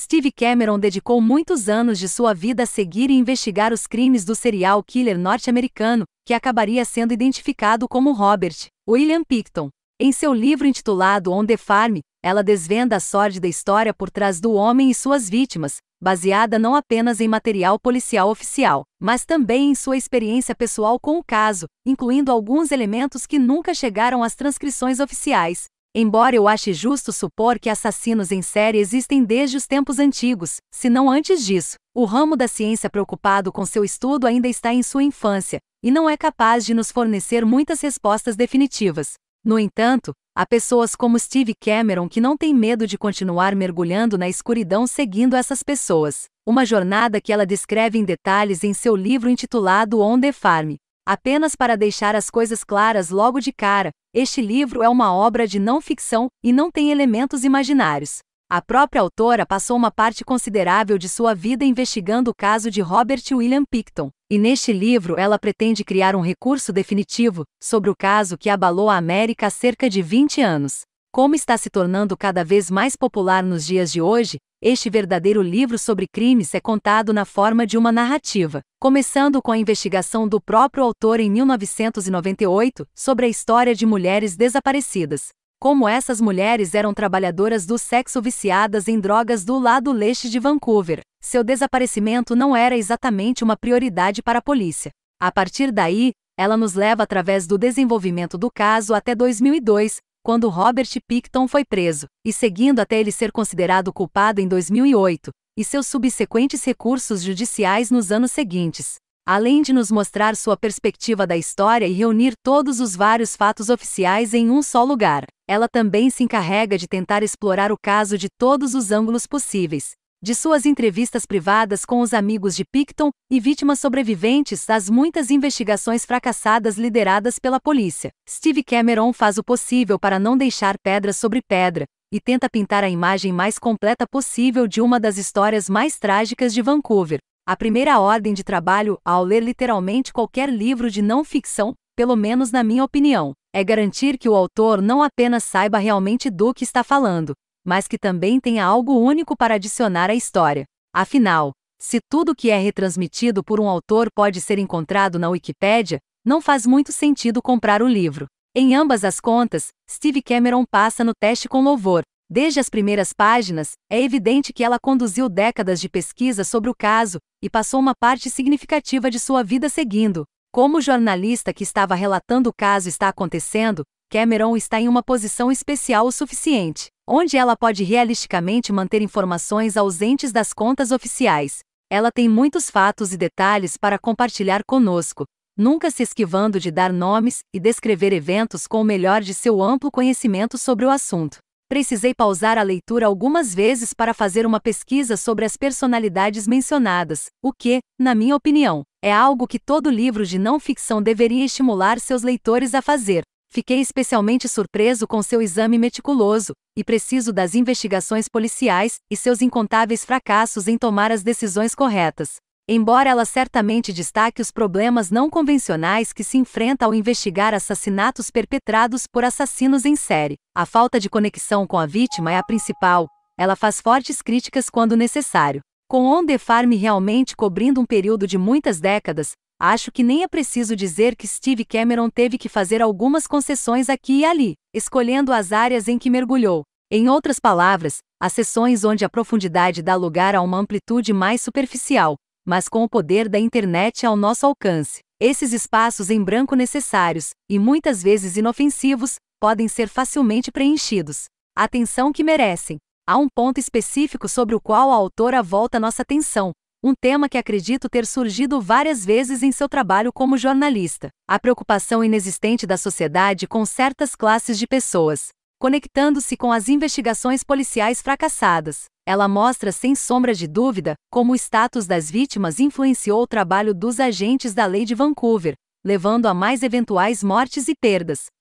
Steve Cameron dedicou muitos anos de sua vida a seguir e investigar os crimes do serial killer norte-americano, que acabaria sendo identificado como Robert William Picton. Em seu livro intitulado On the Farm, ela desvenda a sórdida história por trás do homem e suas vítimas, baseada não apenas em material policial oficial, mas também em sua experiência pessoal com o caso, incluindo alguns elementos que nunca chegaram às transcrições oficiais. Embora eu ache justo supor que assassinos em série existem desde os tempos antigos, se não antes disso, o ramo da ciência preocupado com seu estudo ainda está em sua infância, e não é capaz de nos fornecer muitas respostas definitivas. No entanto, há pessoas como Steve Cameron que não tem medo de continuar mergulhando na escuridão seguindo essas pessoas, uma jornada que ela descreve em detalhes em seu livro intitulado On the Farm. Apenas para deixar as coisas claras logo de cara, este livro é uma obra de não ficção e não tem elementos imaginários. A própria autora passou uma parte considerável de sua vida investigando o caso de Robert William Picton, e neste livro ela pretende criar um recurso definitivo sobre o caso que abalou a América há cerca de 20 anos. Como está se tornando cada vez mais popular nos dias de hoje, este verdadeiro livro sobre crimes é contado na forma de uma narrativa, começando com a investigação do próprio autor em 1998 sobre a história de mulheres desaparecidas. Como essas mulheres eram trabalhadoras do sexo viciadas em drogas do lado leste de Vancouver, seu desaparecimento não era exatamente uma prioridade para a polícia. A partir daí, ela nos leva através do desenvolvimento do caso até 2002, quando Robert Picton foi preso, e seguindo até ele ser considerado culpado em 2008, e seus subsequentes recursos judiciais nos anos seguintes. Além de nos mostrar sua perspectiva da história e reunir todos os vários fatos oficiais em um só lugar, ela também se encarrega de tentar explorar o caso de todos os ângulos possíveis, de suas entrevistas privadas com os amigos de Picton e vítimas sobreviventes das muitas investigações fracassadas lideradas pela polícia. Steve Cameron faz o possível para não deixar pedra sobre pedra e tenta pintar a imagem mais completa possível de uma das histórias mais trágicas de Vancouver. A primeira ordem de trabalho ao ler literalmente qualquer livro de não ficção, pelo menos na minha opinião, é garantir que o autor não apenas saiba realmente do que está falando, mas que também tenha algo único para adicionar à história. Afinal, se tudo que é retransmitido por um autor pode ser encontrado na Wikipédia, não faz muito sentido comprar o livro. Em ambas as contas, Steve Cameron passa no teste com louvor. Desde as primeiras páginas, é evidente que ela conduziu décadas de pesquisa sobre o caso e passou uma parte significativa de sua vida seguindo. Como o jornalista que estava relatando o caso está acontecendo, Cameron está em uma posição especial o suficiente, onde ela pode realisticamente manter informações ausentes das contas oficiais. Ela tem muitos fatos e detalhes para compartilhar conosco, nunca se esquivando de dar nomes e descrever eventos com o melhor de seu amplo conhecimento sobre o assunto. Precisei pausar a leitura algumas vezes para fazer uma pesquisa sobre as personalidades mencionadas, o que, na minha opinião, é algo que todo livro de não ficção deveria estimular seus leitores a fazer. Fiquei especialmente surpreso com seu exame meticuloso e preciso das investigações policiais e seus incontáveis fracassos em tomar as decisões corretas. Embora ela certamente destaque os problemas não convencionais que se enfrenta ao investigar assassinatos perpetrados por assassinos em série, a falta de conexão com a vítima é a principal. Ela faz fortes críticas quando necessário. Com On The Farm realmente cobrindo um período de muitas décadas, Acho que nem é preciso dizer que Steve Cameron teve que fazer algumas concessões aqui e ali, escolhendo as áreas em que mergulhou. Em outras palavras, as sessões onde a profundidade dá lugar a uma amplitude mais superficial, mas com o poder da internet ao nosso alcance. Esses espaços em branco necessários, e muitas vezes inofensivos, podem ser facilmente preenchidos. A atenção que merecem. Há um ponto específico sobre o qual a autora volta nossa atenção, um tema que acredito ter surgido várias vezes em seu trabalho como jornalista, a preocupação inexistente da sociedade com certas classes de pessoas. Conectando-se com as investigações policiais fracassadas, ela mostra sem sombra de dúvida como o status das vítimas influenciou o trabalho dos agentes da lei de Vancouver, levando a mais eventuais mortes e perdas,